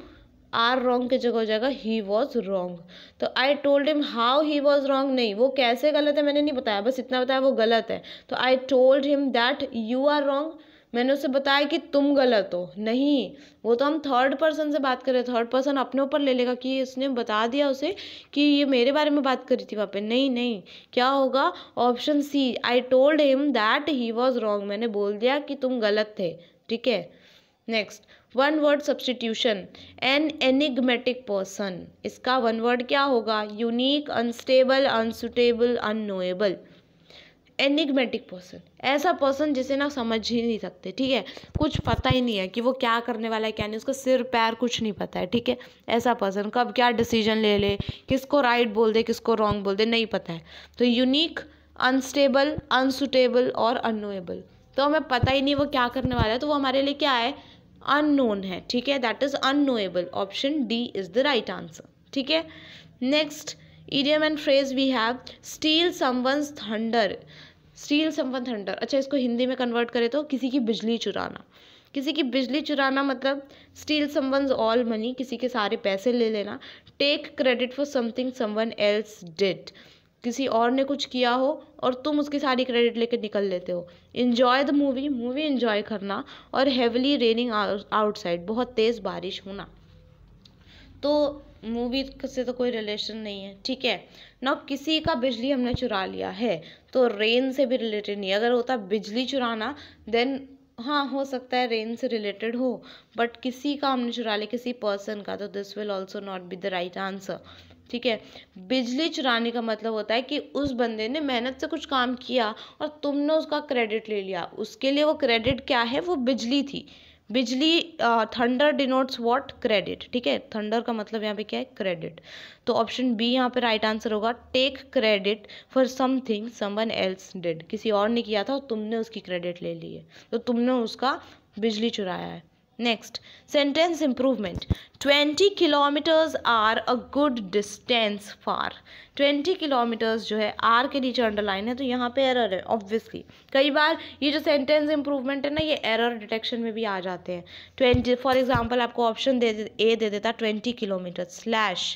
S1: आर रॉन्ग की जगह हो जाएगा ही वॉज रॉन्ग तो I told him how he was wrong नहीं वो कैसे गलत है मैंने नहीं बताया बस इतना बताया वो गलत है तो I told him that you are wrong मैंने उसे बताया कि तुम गलत हो नहीं वो तो हम थर्ड पर्सन से बात कर रहे थर्ड पर्सन अपने ऊपर ले लेगा कि इसने बता दिया उसे कि ये मेरे बारे में बात करी थी वहाँ पे नहीं नहीं क्या होगा option C I told him that he was wrong मैंने बोल दिया कि तुम गलत थे ठीक है next one word substitution an enigmatic person इसका वन वर्ड क्या होगा unique unstable unsuitable unknowable enigmatic person ऐसा पर्सन जिसे ना समझ ही नहीं सकते ठीक है कुछ पता ही नहीं है कि वो क्या करने वाला है क्या नहीं उसका सिर पैर कुछ नहीं पता है ठीक है ऐसा पर्सन कब क्या डिसीजन ले ले किसको राइट बोल दे किसको रॉन्ग बोल दे नहीं पता है तो यूनिक अनस्टेबल अनसुटेबल और अनोएबल तो हमें पता ही नहीं वो क्या करने वाला है तो वो हमारे लिए क्या है अननोन है ठीक है that is unknowable option D is the right answer ठीक है next idiom and phrase we have steal someone's thunder steal someone's thunder अच्छा इसको हिंदी में कन्वर्ट करें तो किसी की बिजली चुराना किसी की बिजली चुराना मतलब स्टील समवंस ऑल मनी किसी के सारे पैसे ले लेना take credit for something someone else did किसी और ने कुछ किया हो और तुम उसकी सारी क्रेडिट लेकर निकल लेते हो enjoy the movie movie enjoy करना और हैवली रेनिंग आउटसाइड बहुत तेज़ बारिश होना तो मूवी से तो कोई रिलेशन नहीं है ठीक है ना किसी का बिजली हमने चुरा लिया है तो रेन से भी रिलेटेड नहीं अगर होता बिजली चुराना देन हाँ हो सकता है रेन से रिलेटेड हो बट किसी का हमने चुरा लिया किसी पर्सन का तो this will also not be the right answer ठीक है बिजली चुराने का मतलब होता है कि उस बंदे ने मेहनत से कुछ काम किया और तुमने उसका क्रेडिट ले लिया उसके लिए वो क्रेडिट क्या है वो बिजली थी बिजली थंडर डिनोट्स व्हाट क्रेडिट ठीक है थंडर का मतलब यहाँ पे क्या है क्रेडिट तो ऑप्शन बी यहाँ पे राइट आंसर होगा take credit for something someone else did किसी और ने किया था तुमने उसकी क्रेडिट ले ली है तो तुमने उसका बिजली चुराया है next sentence improvement twenty kilometres are a good distance far twenty kilometres जो है आर के नीचे अंडरलाइन है तो यहाँ पे एरर है ऑब्वियसली कई बार ये जो सेंटेंस इम्प्रूवमेंट है ना ये एरर डिटेक्शन में भी आ जाते हैं ट्वेंटी फॉर एग्जाम्पल आपको ऑप्शन दे ए दे देता twenty kilometre slash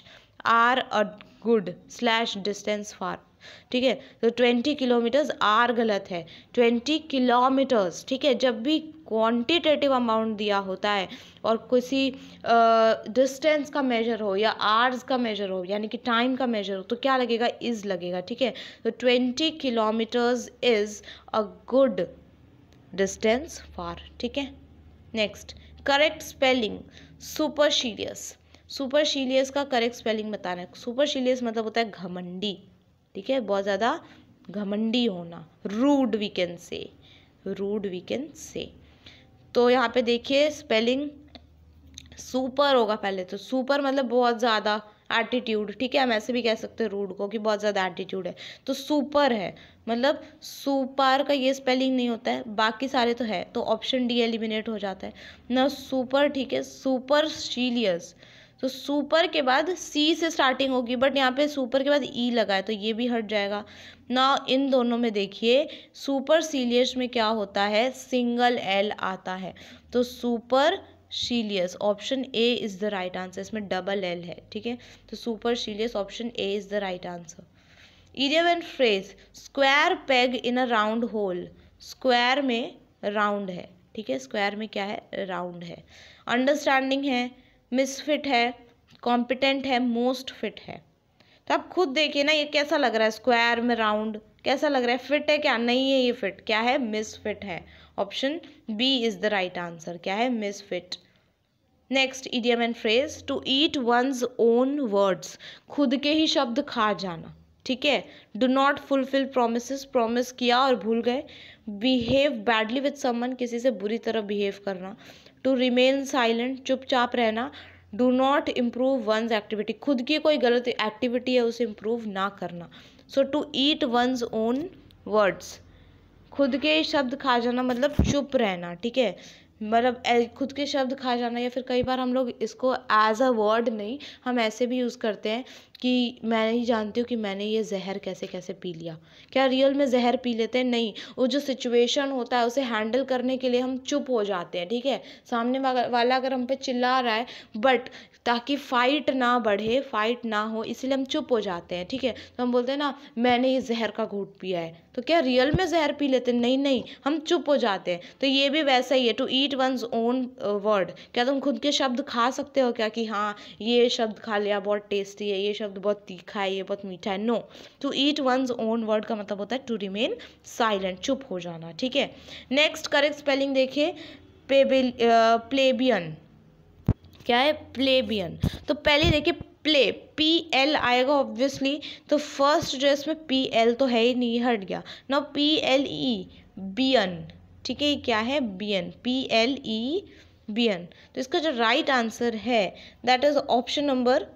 S1: are a good slash distance far ठीक है तो ट्वेंटी किलोमीटर्स आर गलत है ट्वेंटी किलोमीटर्स ठीक है जब भी क्वांटिटेटिव अमाउंट दिया होता है और किसी डिस्टेंस का मेजर हो या आर्स का मेजर हो यानी कि टाइम का मेजर हो तो क्या लगेगा इज़ लगेगा ठीक है तो twenty kilometres is a good distance far ठीक है next correct spelling super supercilious का करेक्ट स्पेलिंग बताना है सीरियस मतलब होता है घमंडी ठीक है बहुत ज़्यादा घमंडी होना rude we can say rude we can say तो यहाँ पे देखिए स्पेलिंग सुपर होगा पहले तो सुपर मतलब बहुत ज़्यादा एटीट्यूड ठीक है हम ऐसे भी कह सकते हैं रूड को कि बहुत ज़्यादा एटीट्यूड है तो सुपर है मतलब सुपर का ये स्पेलिंग नहीं होता है बाकी सारे तो है तो ऑप्शन डी एलिमिनेट हो जाता है ना सुपर ठीक है सुपर सीलियस तो सुपर के बाद सी से स्टार्टिंग होगी बट यहाँ पे सुपर के बाद ई e लगा है तो ये भी हट जाएगा ना इन दोनों में देखिए सुपर सीलियस में क्या होता है सिंगल एल आता है तो supercilious option A is the right answer इसमें डबल एल है ठीक है तो supercilious option A is the right answer idiom and phrase square peg in a round hole square में राउंड है ठीक है स्क्वायर में क्या है राउंड है अंडरस्टैंडिंग है मिसफिट है कॉम्पिटेंट है मोस्ट फिट है तो आप खुद देखिए ना ये कैसा लग रहा है स्क्वायर में राउंड कैसा लग रहा है फिट है क्या नहीं है ये फिट क्या है मिसफिट है option B is the right answer क्या है misfit next idiom and phrase to eat one's own words खुद के ही शब्द खा जाना ठीक है do not fulfil promise promise किया और भूल गए बिहेव बैडली विथ समन किसी से बुरी तरह बिहेव करना टू रिमेन साइलेंट चुपचाप रहना do not improve one's activity खुद की कोई गलत एक्टिविटी है उसे इम्प्रूव ना करना so to eat one's own words खुद के शब्द खा जाना मतलब चुप रहना ठीक है मतलब खुद के शब्द खा जाना या फिर कई बार हम लोग इसको एज अ वर्ड नहीं हम ऐसे भी यूज़ करते हैं कि मैं नहीं जानती हूँ कि मैंने ये जहर कैसे कैसे पी लिया क्या रियल में जहर पी लेते हैं नहीं वो जो सिचुएशन होता है उसे हैंडल करने के लिए हम चुप हो जाते हैं ठीक है सामने वाला अगर हम पे चिल्ला रहा है बट ताकि फाइट ना बढ़े फाइट ना हो इसलिए हम चुप हो जाते हैं ठीक है तो हम बोलते हैं ना मैंने ये जहर का घूट पिया है तो क्या रियल में जहर पी लेते नहीं नहीं हम चुप हो जाते हैं तो ये भी वैसा ही है to eat one's own word क्या तुम खुद के शब्द खा सकते हो क्या कि हाँ ये शब्द खा लिया बहुत टेस्टी है ये शब्द बहुत तीखा है ये बहुत मीठा है no to eat one's own word का मतलब होता है टू रिमेन साइलेंट चुप हो जाना ठीक है नेक्स्ट करेक्ट स्पेलिंग देखिए पेबिल प्लेबियन uh, क्या है प्लेबियन तो पहले देखिए प्ले पी एल आएगा ऑब्वियसली तो फर्स्ट ड्रेस में पी एल तो है ही नहीं हट गया ना P L E B N ठीक है क्या है B N P L E B N तो इसका जो राइट right आंसर है that is option number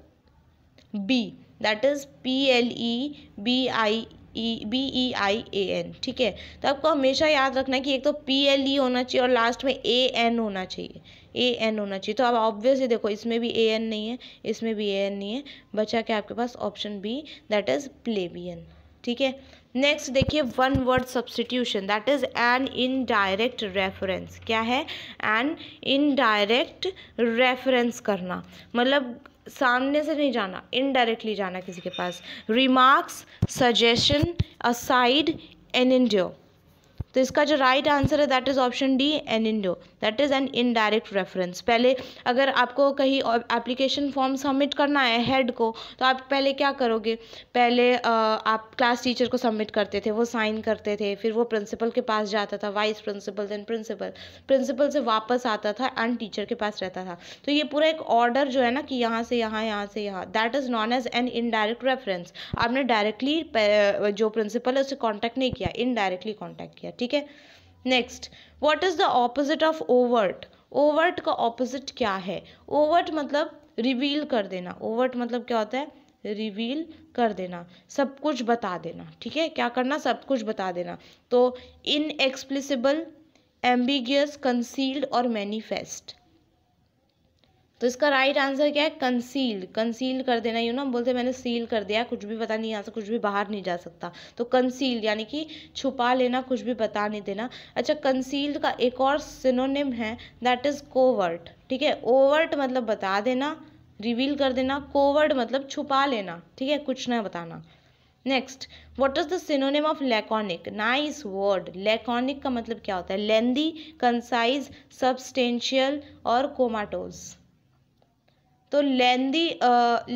S1: B that is P L E B I E B E I A N ठीक है तो आपको हमेशा याद रखना है कि एक तो पी एल ई होना चाहिए और लास्ट में ए एन होना चाहिए ए एन होना चाहिए तो अब ऑब्वियसली देखो इसमें भी ए एन नहीं है इसमें भी ए एन नहीं है बचा के आपके पास option B that is plebeian ठीक है नेक्स्ट देखिए one word substitution that is an indirect reference क्या है एन डायरेक्ट रेफरेंस करना मतलब सामने से नहीं जाना इनडायरेक्टली जाना किसी के पास remarks suggestion aside an innuendo तो इसका जो राइट आंसर है that is option D an innuendo that is an indirect reference पहले अगर आपको कहीं एप्लीकेशन फॉर्म सबमिट करना है हेड को तो आप पहले क्या करोगे पहले आप क्लास टीचर को सबमिट करते थे वो साइन करते थे फिर वो प्रिंसिपल के पास जाता था vice principal then principal principal से वापस आता था एंड टीचर के पास रहता था तो ये पूरा एक ऑर्डर जो है ना कि यहाँ से यहाँ यहाँ से यहाँ that is known as an indirect reference आपने डायरेक्टली जो प्रिंसिपल है उससे कॉन्टैक्ट नहीं किया इनडायरेक्टली कॉन्टैक्ट किया ठीक है next what is the opposite of overt overt का ऑपोजिट क्या है ओवर्ट मतलब रिवील कर देना ओवर्ट मतलब क्या होता है रिवील कर देना सब कुछ बता देना ठीक है क्या करना सब कुछ बता देना तो इनएक्सप्लिसिबल एम्बिगियस कंसील्ड और मैनिफेस्ट तो इसका राइट आंसर क्या है कंसील कंसील कर देना यू ना बोलते मैंने सील कर दिया कुछ भी पता नहीं यहाँ से कुछ भी बाहर नहीं जा सकता तो कंसील यानी कि छुपा लेना कुछ भी बता नहीं देना अच्छा कंसील्ड का एक और सिनोनिम है दैट इज़ कोवर्ट ठीक है ओवर्ट मतलब बता देना रिवील कर देना कोवर्ड मतलब छुपा लेना ठीक है कुछ ना बताना next what is the synonym of laconic nice word laconic का मतलब क्या होता है लेंदी कंसाइज सबस्टेंशियल और कोमाटोज तो लेंदी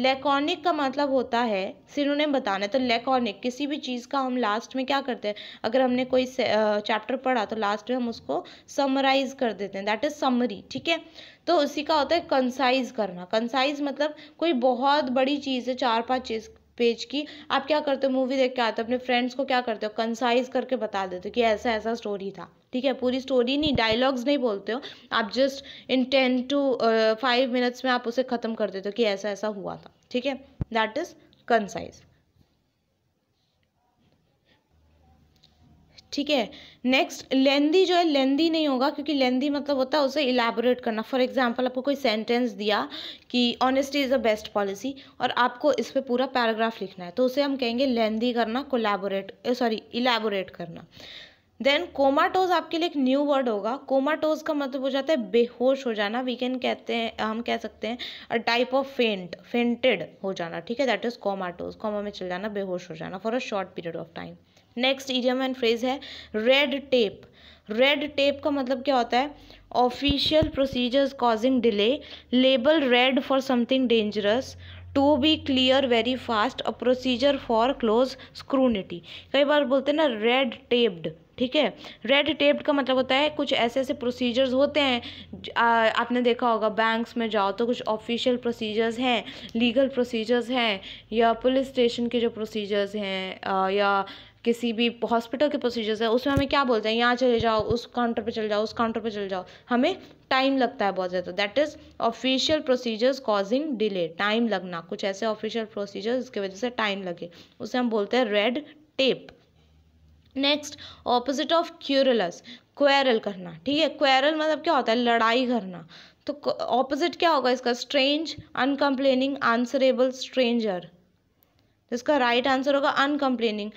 S1: लेकॉनिक का मतलब होता है सिनोनिम बताना है तो लेकॉनिक किसी भी चीज़ का हम लास्ट में क्या करते हैं अगर हमने कोई चैप्टर पढ़ा तो लास्ट में हम उसको समराइज कर देते हैं दैट इज़ समरी ठीक है तो उसी का होता है कंसाइज करना कंसाइज मतलब कोई बहुत बड़ी चीज़ है चार पाँच चीज़ पेज की आप क्या करते हो मूवी देख के आते हो अपने फ्रेंड्स को क्या करते हो कंसाइज करके बता देते हो कि ऐसा ऐसा स्टोरी था ठीक है पूरी स्टोरी नहीं डायलॉग्स नहीं बोलते हो आप just in ten to five minutes में आप उसे ख़त्म कर देते हो कि ऐसा ऐसा हुआ था ठीक है दैट इज़ कंसाइज ठीक है नेक्स्ट लेंदी जो है लेंदी नहीं होगा क्योंकि लेंदी मतलब होता है उसे इलेबोरेट करना फॉर एग्जांपल आपको कोई सेंटेंस दिया कि honesty is a best policy और आपको इस पर पूरा पैराग्राफ लिखना है तो उसे हम कहेंगे लेंदी करना कोलेबोरेट सॉरी इलेबोरेट करना देन कोमाटोज आपके लिए एक न्यू वर्ड होगा कोमाटोज का मतलब हो जाता है बेहोश हो जाना वी कैन कहते हैं हम कह सकते हैं a type of faint fainted हो जाना ठीक है दैट इज कोमाटोज कोमा में चल जाना बेहोश हो जाना for a short period of time next idiom and phrase है रेड टेप रेड टेप का मतलब क्या होता है official procedures causing delay label red for something dangerous to be clear very fast a procedure for close scrutiny कई बार बोलते हैं ना रेड टेप्ड ठीक है रेड टेप्ड का मतलब होता है कुछ ऐसे ऐसे प्रोसीजर्स होते हैं आ, आपने देखा होगा बैंक्स में जाओ तो कुछ ऑफिशियल प्रोसीजर्स हैं लीगल प्रोसीजर्स हैं या पुलिस स्टेशन के जो प्रोसीजर्स हैं या किसी भी हॉस्पिटल के प्रोसीजर्स हैं उसमें हमें क्या बोलते हैं यहाँ चले जाओ उस काउंटर पर चले जाओ उस काउंटर पर चले जाओ हमें टाइम लगता है बहुत ज़्यादा that is official procedures causing delay time लगना कुछ ऐसे ऑफिशियल प्रोसीजर्स जिसकी वजह से टाइम लगे उसे हम बोलते हैं red tape next opposite of quarrelsome quarrel करना ठीक है क्वेरल मतलब क्या होता है लड़ाई करना तो ऑपोजिट क्या होगा इसका स्ट्रेंज अनकम्प्लेनिंग आंसरेबल स्ट्रेंजर इसका राइट right आंसर होगा अनकम्प्लेनिंग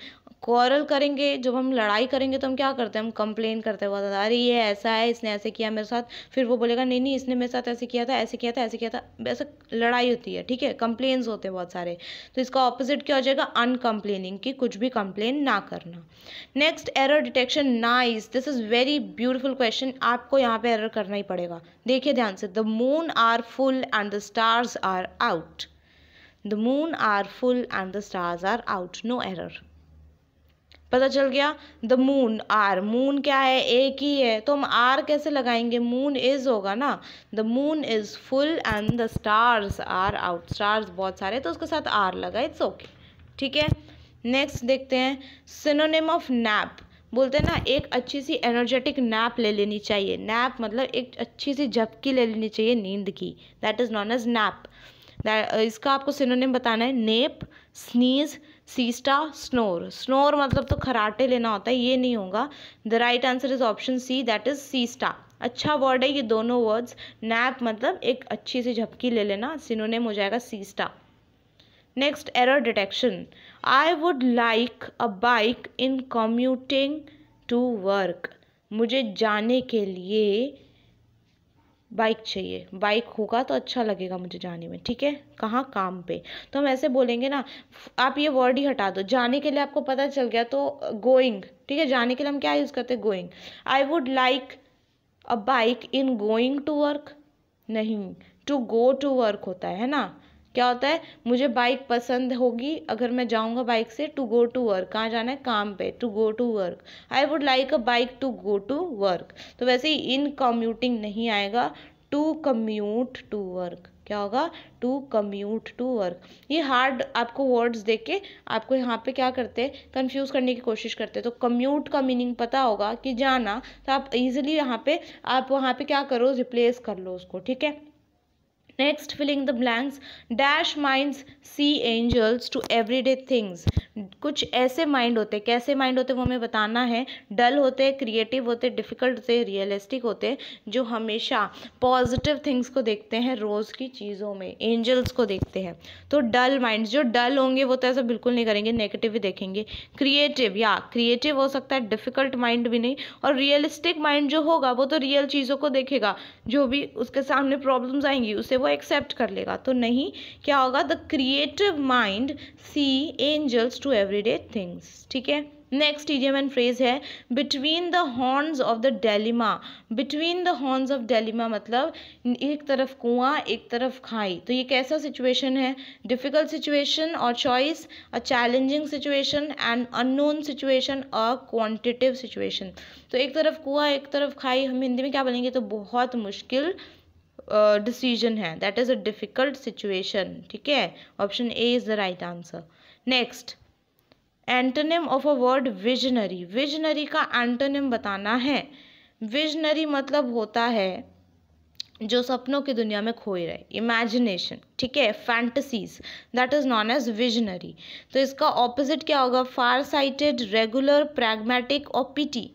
S1: क्वारल करेंगे जब हम लड़ाई करेंगे तो हम क्या करते हैं हम कंप्लेन करते हैं बहुत ज़्यादा अरे ये ऐसा है इसने ऐसे किया मेरे साथ फिर वो बोलेगा नहीं नहीं इसने मेरे साथ ऐसे किया था ऐसे किया था ऐसे किया था वैसे लड़ाई होती है ठीक है कंप्लेन्स होते हैं बहुत सारे तो इसका ऑपोजिट क्या हो जाएगा अनकम्प्लेनिंग की कुछ भी कंप्लेन ना करना next error detection nice this is very beautiful question आपको यहाँ पे एरर करना ही पड़ेगा देखिए ध्यान से the moon are full and the stars are out the moon are full and the stars are out no error पता चल गया द मून आर मून क्या है एक ही है तो हम आर कैसे लगाएंगे मून इज़ होगा ना the moon is full and the stars are out stars बहुत सारे तो उसके साथ आर लगा इट्स ओके ठीक है नेक्स्ट देखते हैं सिनोनिम ऑफ नैप बोलते हैं ना एक अच्छी सी एनर्जेटिक नैप ले लेनी चाहिए नैप मतलब एक अच्छी सी झपकी ले लेनी चाहिए नींद की that is known as nap इसका आपको सिनोनिम बताना है nap sneeze siesta snore snore मतलब तो खराटे लेना होता है ये नहीं होगा the right answer is option C that is siesta अच्छा वर्ड है ये दोनों वर्ड्स नैप मतलब एक अच्छी सी झपकी ले लेना सिनोनेम हो जाएगा siesta next error detection I would like a bike in commuting to work मुझे जाने के लिए बाइक चाहिए बाइक होगा तो अच्छा लगेगा मुझे जाने में ठीक है कहाँ काम पे तो हम ऐसे बोलेंगे ना आप ये वर्ड ही हटा दो जाने के लिए आपको पता चल गया तो गोइंग ठीक है जाने के लिए हम क्या यूज़ करते हैं going I would like a bike in going to work नहीं टू गो टू वर्क होता है ना क्या होता है मुझे बाइक पसंद होगी अगर मैं जाऊँगा बाइक से टू गो टू वर्क कहाँ जाना है काम पे to go to work I would like a bike to go to work तो वैसे ही इन कम्यूटिंग नहीं आएगा टू कम्यूट टू वर्क क्या होगा टू कम्यूट टू वर्क ये हार्ड आपको वर्ड्स देख के आपको यहाँ पे क्या करते हैं कन्फ्यूज करने की कोशिश करते हैं तो कम्यूट का मीनिंग पता होगा कि जाना तो आप इजिली यहाँ पे आप वहाँ पे क्या करो रिप्लेस कर लो उसको ठीक है Next, the blanks dash mind see angels to everyday things कुछ ऐसे माइंड होते कैसे माइंड होते हैं वो हमें बताना है डल होते हैं क्रिएटिव होते डिफ़िकल्ट होते रियलिस्टिक होते हैं जो हमेशा पॉजिटिव थिंग्स को देखते हैं रोज़ की चीज़ों में एंजल्स को देखते हैं तो डल माइंड्स जो डल होंगे वो तो ऐसा बिल्कुल नहीं करेंगे नेगेटिव ही देखेंगे क्रिएटिव या क्रिएटिव हो सकता है डिफ़िकल्ट माइंड भी नहीं और रियलिस्टिक माइंड जो होगा वो तो रियल चीज़ों को देखेगा जो भी उसके सामने प्रॉब्लम्स आएंगी उसे वो एक्सेप्ट कर लेगा तो नहीं क्या होगा the creative mind see angels to everyday things ठीक है नेक्स्ट इडियम एंड फ्रेज है between the horns of the dilemma between the horns of dilemma मतलब एक तरफ कुआं एक तरफ खाई तो ये कैसा सिचुएशन है डिफ़िकल्ट सिचुएशन और choice a challenging situation and unknown situation a quantitative situation तो एक तरफ कुआं एक तरफ खाई हम हिंदी में क्या बोलेंगे तो बहुत मुश्किल डिसीजन है that is a difficult situation ठीक है option A is the right answer next antonym of a word visionary visionary का एंटोनिम बताना है विजनरी मतलब होता है जो सपनों की दुनिया में खोए रहे इमेजिनेशन ठीक है fantasies that is known as visionary तो इसका ऑपोजिट क्या होगा फार साइटेड रेगुलर प्रैग्मेटिक और pity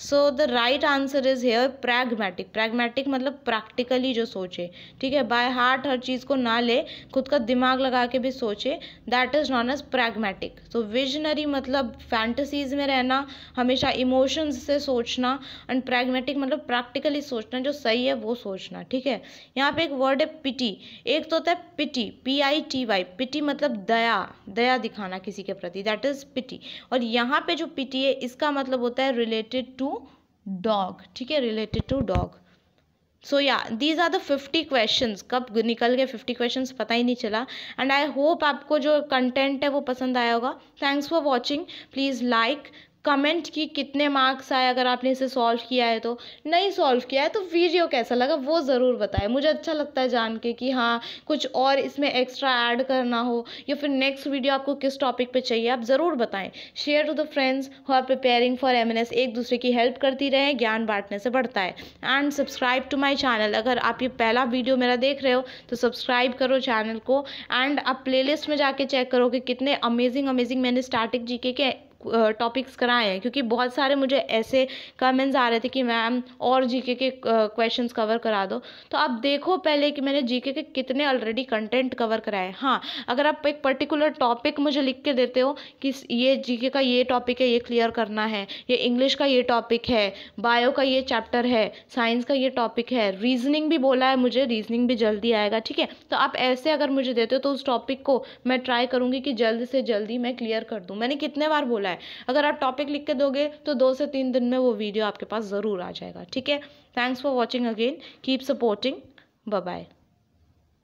S1: so the right answer is here pragmatic pragmatic मतलब प्रैक्टिकली जो सोचे ठीक है बाय हार्ट हर चीज़ को ना ले खुद का दिमाग लगा के भी सोचे that is known as pragmatic so visionary मतलब फैंटसीज में रहना हमेशा इमोशंस से सोचना एंड प्रैग्मेटिक मतलब प्रैक्टिकली सोचना जो सही है वो सोचना ठीक है यहाँ पे एक वर्ड है पिटी एक तो होता है pity P I T Y pity मतलब दया दया दिखाना किसी के प्रति दैट इज़ पिटी और यहाँ पे जो पिटी है इसका मतलब होता है रिलेटेड टू टू डॉग ठीक है रिलेटेड टू डॉग सो या these are the fifty question कब निकल गए फिफ्टी क्वेश्चन पता ही नहीं चला एंड आई होप आपको जो कंटेंट है वो पसंद आया होगा thanks for watching please like comment की कितने मार्क्स आए अगर आपने इसे सॉल्व किया है तो नहीं सॉल्व किया है तो वीडियो कैसा लगा वो ज़रूर बताएं मुझे अच्छा लगता है जान के कि हाँ कुछ और इसमें एक्स्ट्रा ऐड करना हो या फिर नेक्स्ट वीडियो आपको किस टॉपिक पे चाहिए आप ज़रूर बताएं share to the friends who are preparing for M एक दूसरे की हेल्प करती रहें ज्ञान बांटने से बढ़ता है and subscribe to my channel अगर आप ये पहला वीडियो मेरा देख रहे हो तो सब्सक्राइब करो चैनल को एंड आप प्ले में जाके चेक करो कि कितने अमेजिंग अमेजिंग मैंने स्टार्टिंग जी के टॉपिक्स कराए हैं क्योंकि बहुत सारे मुझे ऐसे कमेंट्स आ रहे थे कि मैम और जीके के क्वेश्चंस कवर करा दो तो आप देखो पहले कि मैंने जीके के कितने ऑलरेडी कंटेंट कवर कराए हाँ अगर आप एक पर्टिकुलर टॉपिक मुझे लिख के देते हो कि ये जीके का ये टॉपिक है ये क्लियर करना है ये इंग्लिश का ये टॉपिक है बायो का ये चैप्टर है साइंस का ये टॉपिक है रीजनिंग भी बोला है मुझे रीजनिंग भी जल्दी आएगा ठीक है तो आप ऐसे अगर मुझे देते हो तो उस टॉपिक को मैं ट्राई करूँगी कि जल्द से जल्दी मैं क्लियर कर दूँ मैंने कितने बार बोला रहा है अगर आप टॉपिक लिख के दोगे तो दो से तीन दिन में वो वीडियो आपके पास ज़रूर आ जाएगा ठीक है thanks for watching again keep supporting bye